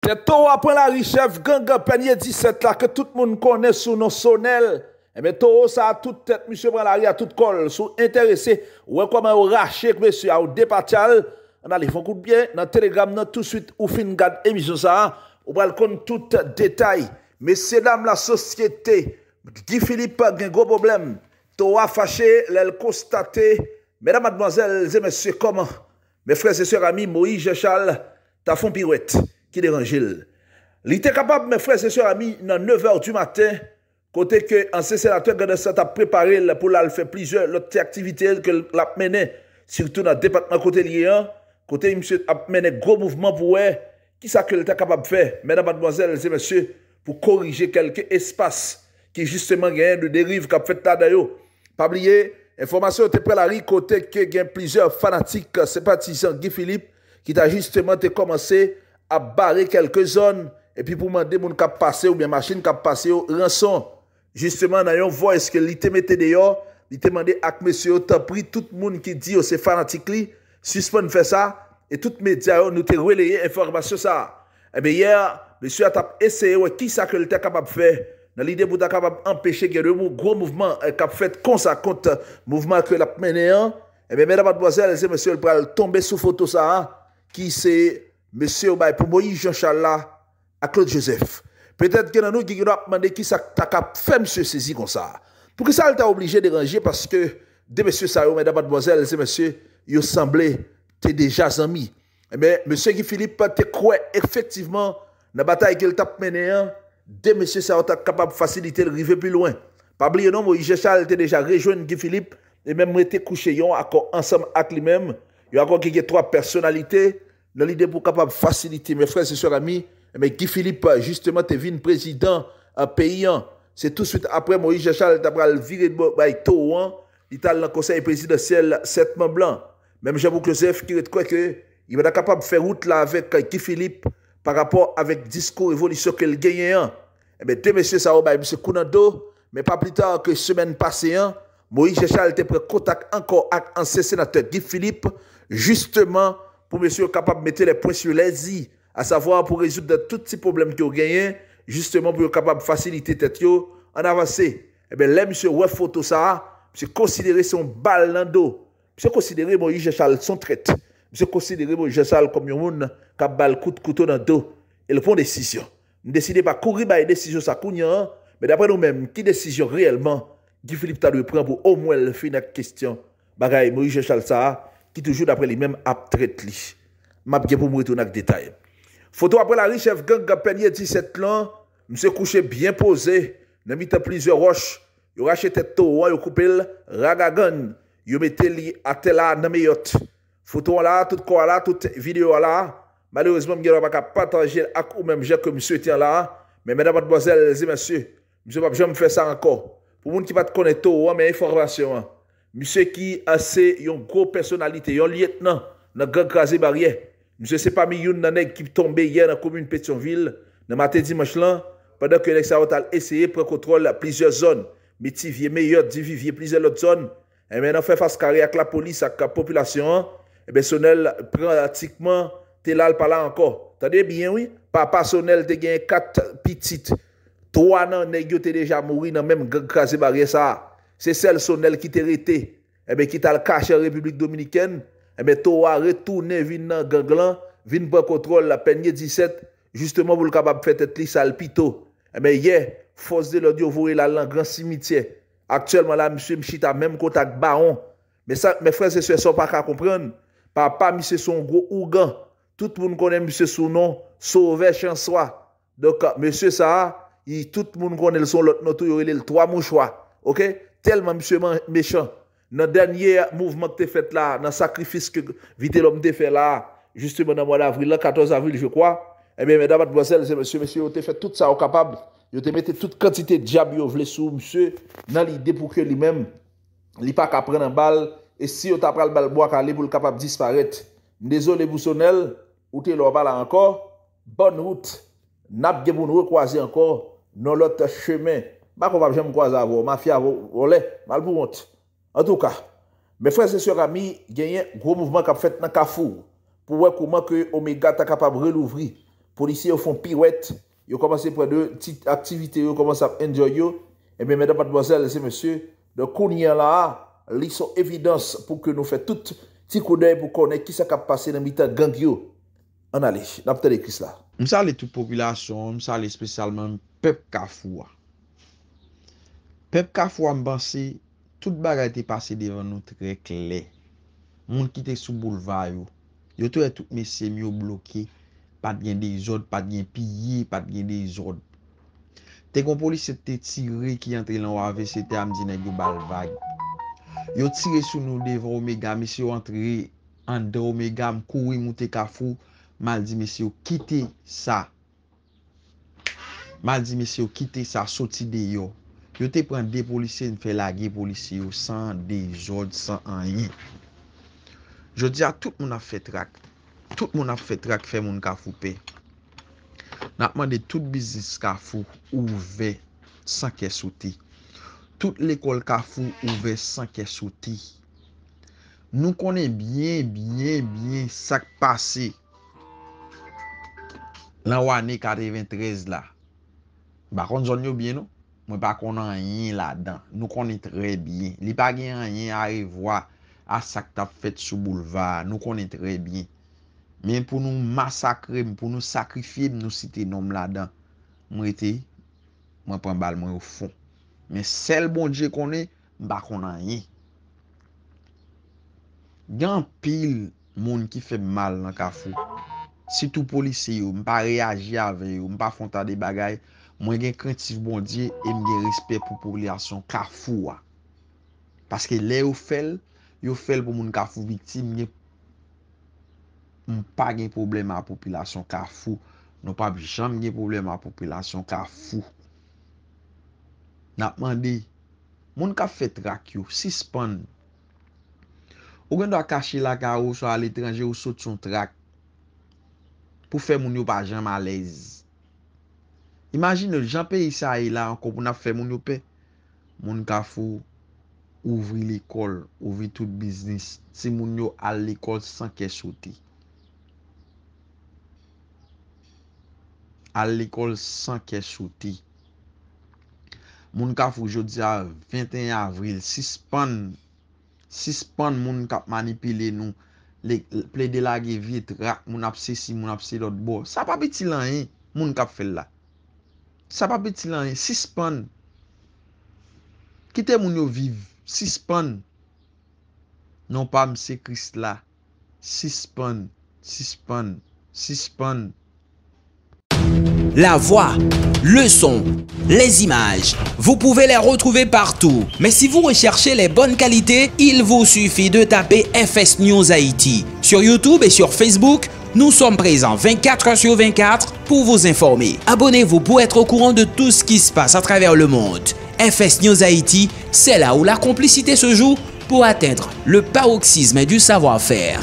Tè tou a pren la richèv, gen gen penye 17 la ke tout moun konè sou non sonel. E mè tou ou sa tout tèt, mè sou pren la richèv, tout kol, sou interèsé. Ouè kou mè ou rachèk mè sou ya ou depatial. An alè fokou d'byè, nan telegram nan tout suit ou fin gade emisyon sa. Ou bèl kon tout detay. Mè sè dam la sosyété, di Filip gen gò problem. Tou a fachè, lè l'kostate. Mè dam madmoazèl, zè mè sè kom, mè frèzè sè rami, moui jè chal, ta fon pirouèt. qui dérangeait. Il était capable, mes frères et sœurs amis, dans 9h du matin, côté que ce sénateur a préparé pour le faire plusieurs autres activités que l'a mené, surtout dans le département côté lié, hein. côté monsieur a mené gros mouvement pour eux, qui ça que était capable de faire, mesdames, mademoiselles et messieurs, pour corriger quelques espaces qui justement gagnent de dérive qu'a fait là d'ailleurs. Pas oublier, information était près côté que y plusieurs fanatiques sympathisants Guy Philippe qui a justement commencé ap bare kelke zon, epi pou mande moun kap pase, ou bya machin kap pase, ou ran son. Justement, nan yon vo eske oh, li temete deyo, li temende ak mesyo tapri, tout moun ki di yo se fanatik li, suspon fè sa, et tout medya yo oh, nou te relèye informasyon sa. Ebe, eh yè, mesyo tap ese, wè, ki sa ke lte kapap fè, nan lide mou tap kapap empèche ki yon moun gro mouvman euh, kap fè kon sa kont mouvman ke l ap mène yon, ebe, mèda pat boze, alese mesyo l pral tombe sou foto sa, ki se... monsieur bay pour Moïse Jean Charles à Claude Joseph. Peut-être que nous qui nous demander qui ça t'a fait monsieur saisir comme ça. Pourquoi ça, ça t'a obligé de ranger parce que des messieurs ça mesdames mademoiselles ces messieurs que semblaient t'es déjà amis. Mais eh monsieur Guy Philippe t'es quoi effectivement la bataille qu'il t'a menée hein, des messieurs ça t'a capable de faciliter le river plus loin. Pas oublier non Moïse Charles t'es déjà rejoint Guy Philippe et même était couché yon accord ensemble avec lui-même. Il y a encore trois personnalités dans l'idée pour capable faciliter, mes frères et sœurs amis, mais Guy Philippe, justement, est venu président en euh, paysan. Hein. C'est tout de suite après Moïse Jachal, le viré de bah, Touan, hein. il t'a le conseil présidentiel 7 blanc. Même Jean-Bouc Joseph, qui est quoi que, il va capable de faire route là avec euh, Guy Philippe par rapport avec discours révolution qu'il gagne. gagné. deux messieurs, ça va, monsieur Kounando, mais pas plus tard que semaine passée, hein, Moïse Jachal était pris contact encore avec ancien sénateur Guy Philippe, justement, pou msè yon kapab mette lè pwens yon lèzi, a savo a pou rezout da tout si problem ki yon genyen, justeman pou yon kapab fasilite tètyo, an avansè, ebe eh lè msè wè foto sa a, msè konsidere son bal nan do, msè konsidere mou yi jè chal son tret, msè konsidere bon, mou yi jè chal kom yon moun, kap bal kout koutou nan do, e lè pon desisyon. Nè desisyon pa kouri ba yon desisyon sa kounyan, mè dè apre nou mèm, mè mè mè mè mè mè mè mè mè mè mè mè mè mè mè m Ki toujou d'apre li men ap tret li. Map gen pou mwetoun ak detay. Foto apre la ri chef gang gapan yedji set lan. Mse kouche bien pose. Nemite plizio roche. Yo rachete to wan yo koupel. Raga gan. Yo meteli ate la nan meyot. Foto wala, tout kwa wala, tout video wala. Malourezman mgen wapaka patan jel ak ou men mje ke mse ten la. Men mena madbozel, zi monsi. Mse pap, jen mfe sa anko. Pou moun ki pat konen to wan men informasyon an. Mise ki ase yon gro personalite, yon liyet nan, nan gen graze barye. Mise se pa mi yon nan ekip tombe ye nan komune Petionville, nan mate Dimashlan, padan ke yon ek sa wot al eseye prekotrol la plizye zon. Meti vie meyot, divi vie plizye lot zon. E menan fe faskari ak la polis, ak ka populasyon, ebe sonel pratikman te lal pala anko. Tade biyen wii? Pa pa sonel te gen kat pitit. Toan nan negyo te deja moui nan menm gen graze barye sa a. Se sel sonel ki te rete, ebe ki tal kache Republik Dominikene, ebe tou a retoune vin nan ganglan, vin pa kontrol la penye 17, justeman vou l kapab fete tli salpito. Ebe ye, fos de lodi ou vore la lan gran simitye. Aktuelman la, mswe mchi ta menm kontak baon. Me frese se son pa ka komprende, pa pa mswe son gro ougan, tout moun konen mswe sou non, souve chen swa. Dok mswe sa a, tout moun konen son lot notou yorele l toa mou chwa. Ok? telman mseman mechon, nan danyer mouvman ke te fet la, nan sakrifis ke vite lom te fet la, juste mwen nan mwen avril, lan 14 avril, je kwa, ebe mwen damat bozèl, se msye msye, yo te fet tout sa okapab, yo te mette tout kantite diabyo vle sou msye, nan li depouke li mèm, li pa ka pren an bal, e si yo ta pral bal boa, ka li bou l kapab disparèt, mde zo li bousonel, ou te lou avala ankor, bon oud, nap ge moun rekwaze ankor, nan lot chemè, Ma konvap jenm kwa zavou, ma fya avou, wole, mal bou mont. En touka, me fwese se sè rami, genyen, gro mouvman kap fèt nan kafou, pou wè kouman ke omega ta kap ap relouvri. Polisi yo fon piwèt, yo komanse eh pre de, tit aktivite yo, komanse ap enjoyo, e me mèdè pat bozèl, se mèsè, de kounyen la, li son evidans pou ke nou fè tout, ti kounen pou kounen ki sa kap pase nan mitè gangyo. An ale, nap tè de kis la. M sa lè tou populasyon, m sa lè spesyalman pep kafou a. Pep ka fwa mbansi, tout bag a ite pase devan nou tre kle. Moun kite sou boulvay yo. Yo tou e tout mesye myo bloke, pat gen de izod, pat gen piye, pat gen de izod. Tekon polis yote tire ki yon tre lan wave, se te amdine gyo balbag. Yo tire sou nou devan omega, mesye yo entre andro omega, mkouwi mwote ka fwo, mal di mesye yo kite sa. Mal di mesye yo kite sa, sa soti de yo. Yo te pren de polisye, n fe lage polisye yo, san de jod, san anye. Je di a, tout moun a fe trak. Tout moun a fe trak fe moun ka foupe. Na pman de tout bizis ka foupe, ouve, san kesouti. Tout l'ekol ka foupe, ouve, san kesouti. Nou konen bien, bien, bien, sak pase. Lan wane, kade vintreze la. Bakon zon yo bien nou? Mwen pa konan yin la dan, nou konen tre biyen. Li pa gen yin a yi vwa, a sakta fèt sou bouleva, nou konen tre biyen. Men pou nou masakre, men pou nou sakrifye, mwen nou site nom la dan. Mwen rete, mwen pren bal mwen ou fon. Men sel bon dje konen, mwen pa konan yin. Gen pil moun ki fè mal nan ka fò. Si tou polisi yon, mwen pa reagi avè yon, mwen pa fonta de bagay... mwen gen krentif bondye, e mwen gen respet pou populasyon kafou wa. Paske le yo fel, yo fel pou moun kafou vitim, mwen pa gen problem a populasyon kafou. Non pa bi jan mwen gen problem a populasyon kafou. Napman de, moun ka fe trak yo, sispan. Ou gen do akache la ka ou, so al etranje ou sot son trak, pou fe moun yo pa jan malez. Imagine, jenpe isi a yi la, an konpoun ap fe moun yo pe. Moun ka fo ouvri l'ekol, ouvri tout biznis. Se moun yo al l'ekol sanke soti. Al l'ekol sanke soti. Moun ka fo jodi a 21 avril, si span, si span moun kap manipile nou, ple de la ge vit, rak moun ap se si, moun ap se lot bo. Sa pa biti lan yi, moun kap fel la. sapapit lan, hein. sispan. Kite mon yo viv, sispan. Non pas mse christ la. Sispan, sispan, sispan. La voix, le son, les images, vous pouvez les retrouver partout. Mais si vous recherchez les bonnes qualités, il vous suffit de taper FS News Haïti. Sur YouTube et sur Facebook, nous sommes présents 24 heures sur 24 pour vous informer. Abonnez-vous pour être au courant de tout ce qui se passe à travers le monde. FS News Haïti, c'est là où la complicité se joue pour atteindre le paroxysme du savoir-faire.